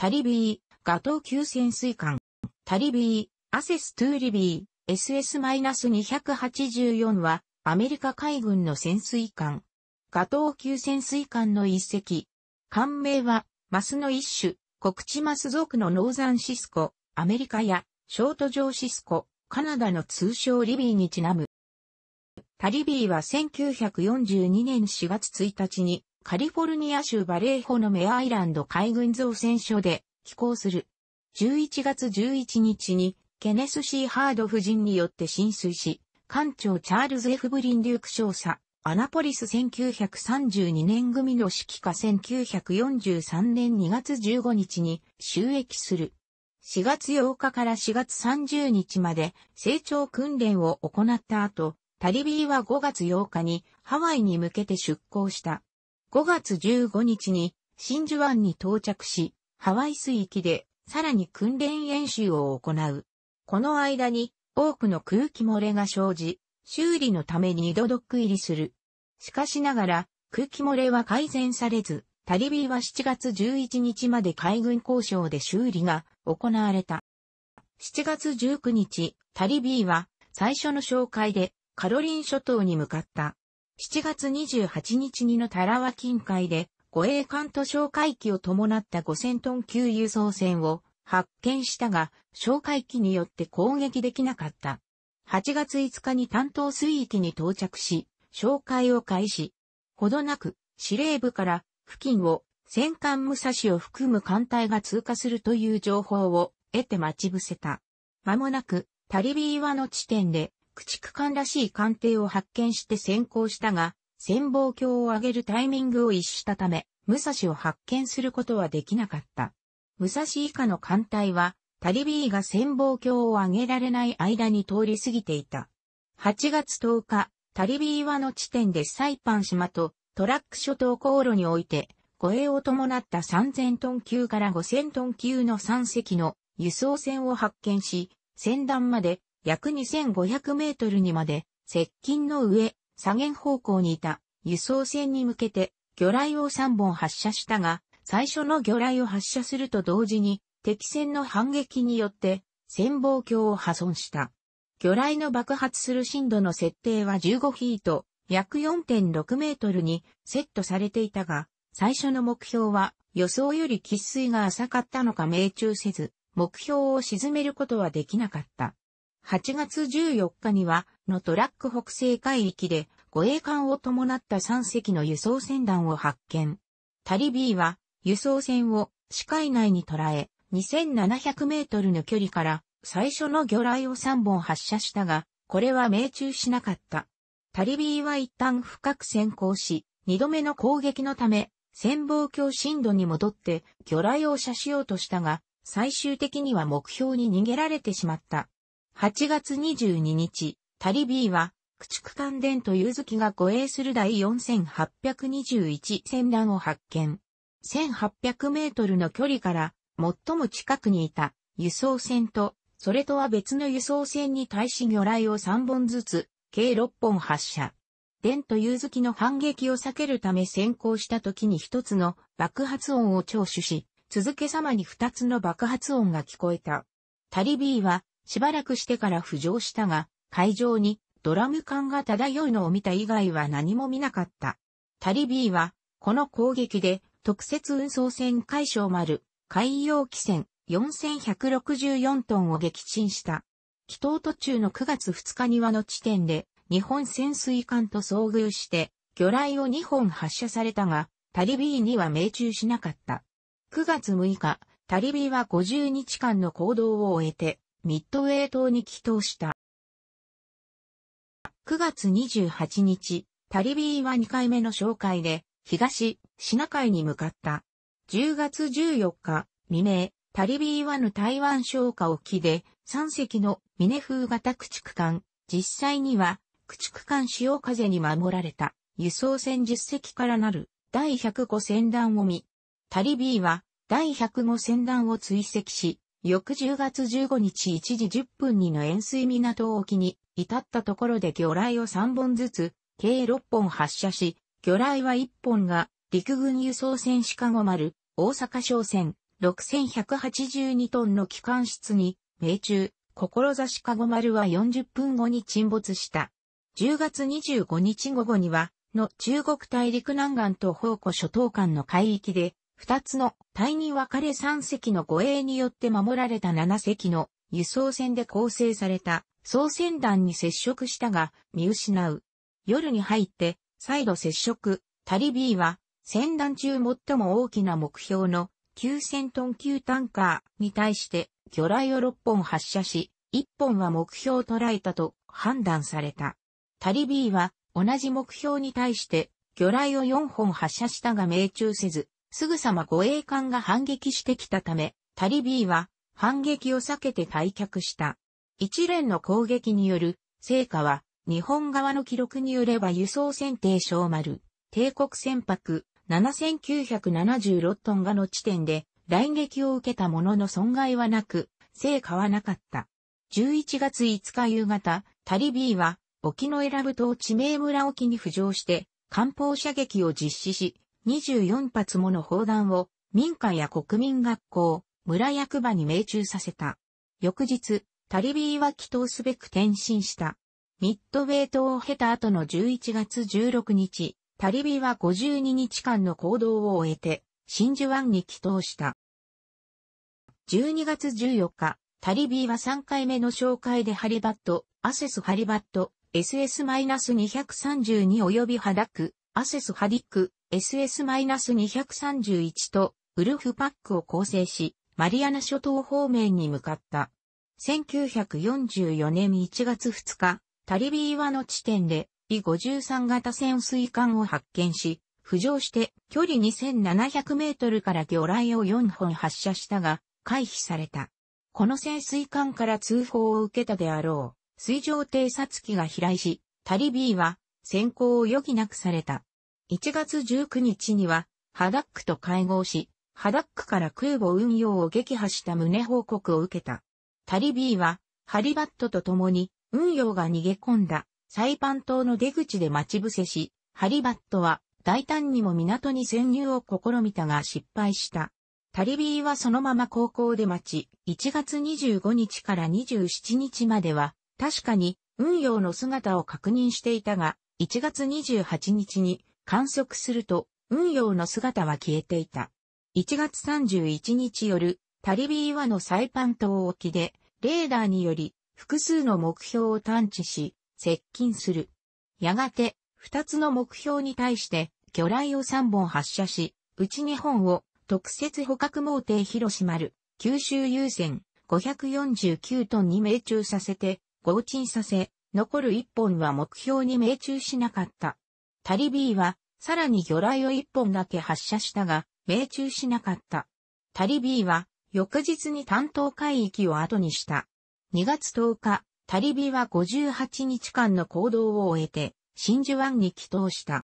タリビー、ガトー級潜水艦、タリビー、アセストゥーリビー、SS-284 は、アメリカ海軍の潜水艦。ガトー級潜水艦の一隻。艦名は、マスの一種、国地マス族のノーザンシスコ、アメリカや、ショートジョーシスコ、カナダの通称リビーにちなむ。タリビーは1942年4月1日にカリフォルニア州バレーホのメアイランド海軍造船所で寄港する。11月11日にケネス・シー・ハード夫人によって浸水し、艦長チャールズ・エフブリンリューク少佐、アナポリス1932年組の指揮下1943年2月15日に収益する。4月8日から4月30日まで成長訓練を行った後、タリビーは5月8日にハワイに向けて出港した。5月15日に真珠湾に到着し、ハワイ水域でさらに訓練演習を行う。この間に多くの空気漏れが生じ、修理のために井戸ドック入りする。しかしながら空気漏れは改善されず、タリビーは7月11日まで海軍交渉で修理が行われた。7月19日、タリビーは最初の紹介でカロリン諸島に向かった。7月28日にのタラワ近海で、護衛艦と哨戒機を伴った5000トン級輸送船を発見したが、哨戒機によって攻撃できなかった。8月5日に担当水域に到着し、紹介を開始。ほどなく、司令部から付近を戦艦武蔵を含む艦隊が通過するという情報を得て待ち伏せた。間もなく、タリビ岩の地点で駆逐艦らしい艦艇を発見して先行したが、潜望鏡を上げるタイミングを逸したため、武蔵を発見することはできなかった。武蔵以下の艦隊は、タリビーが潜望鏡を上げられない間に通り過ぎていた。8月10日、タリビーはの地点でサイパン島とトラック諸島航路において、護衛を伴った3000トン級から5000トン級の3隻の輸送船を発見し、船団まで約2500メートルにまで接近の上、左舷方向にいた輸送船に向けて魚雷を3本発射したが、最初の魚雷を発射すると同時に敵船の反撃によって潜望鏡を破損した。魚雷の爆発する震度の設定は15フィート、約4.6メートルにセットされていたが、最初の目標は予想より喫水が浅かったのか命中せず、目標を沈めることはできなかった。8月14日には、のトラック北西海域で、護衛艦を伴った3隻の輸送船団を発見。タリビーは、輸送船を視界内に捉え、2700メートルの距離から最初の魚雷を3本発射したが、これは命中しなかった。タリビーは一旦深く先行し、二度目の攻撃のため、潜望鏡深度に戻って魚雷を射しようとしたが、最終的には目標に逃げられてしまった。8月22日、タリビーは、駆逐艦伝とーズキが護衛する第4821戦乱を発見。1800メートルの距離から最も近くにいた輸送船と、それとは別の輸送船に対し魚雷を3本ずつ、計6本発射。伝とーズキの反撃を避けるため先行した時に一つの爆発音を聴取し、続けさまに二つの爆発音が聞こえた。タリビーはしばらくしてから浮上したが、海上にドラム缶が漂うのを見た以外は何も見なかった。タリビーは、この攻撃で特設運送船海将丸、海洋汽船4164トンを撃沈した。祈祷途中の9月2日にはの地点で、日本潜水艦と遭遇して、魚雷を2本発射されたが、タリビーには命中しなかった。9月6日、タリビーは50日間の行動を終えて、ミッドウェー島に帰投した。9月28日、タリビーは2回目の紹介で、東、シナ海に向かった。10月14日、未明、タリビーはの台湾省下沖で、3隻のミネ風型駆逐艦、実際には、駆逐艦潮風に守られた、輸送船10隻からなる、第105戦団を見、タリビーは、第105戦団を追跡し、翌10月15日1時10分にの円錐港沖に、至ったところで魚雷を3本ずつ、計6本発射し、魚雷は1本が、陸軍輸送船シカゴ丸、大阪商船、6182トンの機関室に、命中、志シカゴ丸は40分後に沈没した。10月25日午後には、の中国大陸南岸と宝庫諸島間の海域で、二つの隊に分かれ三隻の護衛によって守られた七隻の輸送船で構成された総船団に接触したが見失う。夜に入って再度接触、タリ B は船団中最も大きな目標の9000トン級タンカーに対して魚雷を6本発射し、1本は目標を捉えたと判断された。タリ B は同じ目標に対して魚雷を4本発射したが命中せず、すぐさま護衛艦が反撃してきたため、タリビーは反撃を避けて退却した。一連の攻撃による成果は、日本側の記録によれば輸送船艇小丸、帝国船舶7976トンがの地点で来撃を受けたものの損害はなく、成果はなかった。11月5日夕方、タリビーは沖の選ぶ島地名村沖に浮上して、艦砲射撃を実施し、24発もの砲弾を民家や国民学校、村役場に命中させた。翌日、タリビーは祈祷すべく転身した。ミッドウェイ島を経た後の11月16日、タリビーは52日間の行動を終えて、真珠湾に祈祷した。12月14日、タリビーは3回目の紹介でハリバット、アセスハリバット、SS-232 及びハダク、アセスハディック、SS-231 とウルフパックを構成し、マリアナ諸島方面に向かった。1944年1月2日、タリビーはの地点で、B53 型潜水艦を発見し、浮上して距離2700メートルから魚雷を4本発射したが、回避された。この潜水艦から通報を受けたであろう、水上偵察機が飛来し、タリビーは先行を余儀なくされた。1月19日には、ハダックと会合し、ハダックから空母運用を撃破した旨報告を受けた。タリビーは、ハリバットと共に、運用が逃げ込んだ、サイパン島の出口で待ち伏せし、ハリバットは、大胆にも港に潜入を試みたが失敗した。タリビーはそのまま航行で待ち、1月25日から27日までは、確かに、運用の姿を確認していたが、1月28日に観測すると、運用の姿は消えていた。1月31日夜、タリビーワのサイパン島沖で、レーダーにより、複数の目標を探知し、接近する。やがて、2つの目標に対して、魚雷を3本発射し、うち2本を、特設捕獲網艇広島丸、九州優先、549トンに命中させて、合沈させ、残る1本は目標に命中しなかった。タリ B は、さらに魚雷を一本だけ発射したが、命中しなかった。タリ B は、翌日に担当海域を後にした。2月10日、タリーは58日間の行動を終えて、真珠湾に帰投した。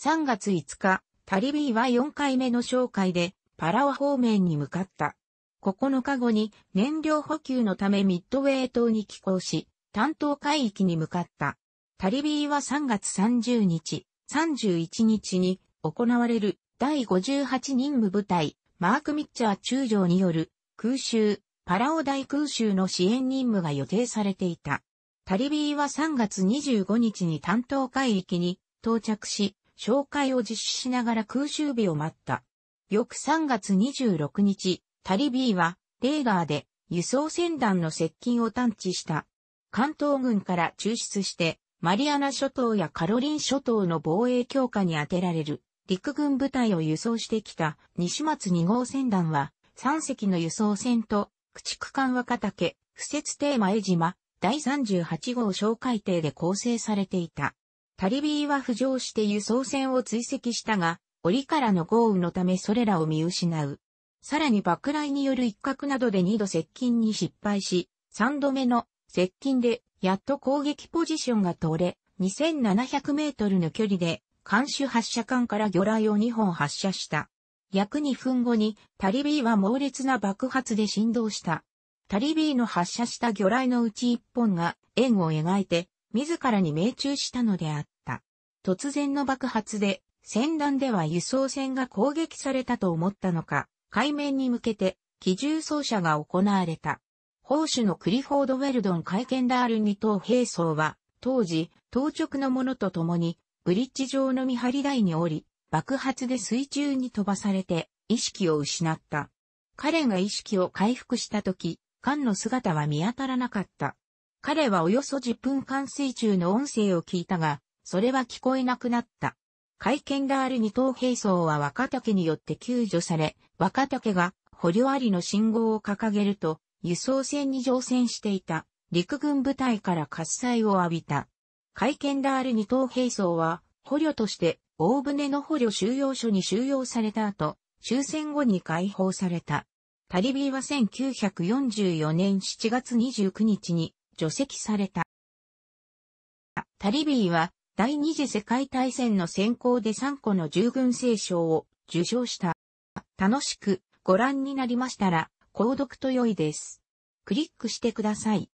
3月5日、タリ B は4回目の紹介で、パラオ方面に向かった。9日後に燃料補給のためミッドウェー島に寄港し、担当海域に向かった。タリビーは3月30日、31日に行われる第58任務部隊、マーク・ミッチャー中将による空襲、パラオ大空襲の支援任務が予定されていた。タリビーは3月25日に担当海域に到着し、紹介を実施しながら空襲日を待った。翌3月26日、タリビーはレーダーで輸送船団の接近を探知した。関東軍から抽出してマリアナ諸島やカロリン諸島の防衛強化に充てられる陸軍部隊を輸送してきた西松2号船団は3隻の輸送船と駆逐艦若竹、不設テーマ江島、第38号小海艇で構成されていた。タリビーは浮上して輸送船を追跡したが、折からの豪雨のためそれらを見失う。さらに爆雷による一角などで2度接近に失敗し、3度目の接近でやっと攻撃ポジションが取れ、2700メートルの距離で、艦首発射管から魚雷を2本発射した。約2分後に、タリビーは猛烈な爆発で振動した。タリビーの発射した魚雷のうち1本が円を描いて、自らに命中したのであった。突然の爆発で、戦乱では輸送船が攻撃されたと思ったのか、海面に向けて、機銃掃射が行われた。砲手のクリフォード・ウェルドン・会見ダール二等兵装は、当時、当直のものと共に、ブリッジ上の見張り台に降り、爆発で水中に飛ばされて、意識を失った。彼が意識を回復した時、菅の姿は見当たらなかった。彼はおよそ10分間水中の音声を聞いたが、それは聞こえなくなった。会見がある二等兵装は若竹によって救助され、若竹が捕虜ありの信号を掲げると、輸送船に乗船していた陸軍部隊から喝采を浴びた。会見である二等兵装は捕虜として大船の捕虜収容所に収容された後、終戦後に解放された。タリビーは1944年7月29日に除籍された。タリビーは第二次世界大戦の先行で3個の従軍聖賞を受賞した。楽しくご覧になりましたら、購読と良いです。クリックしてください。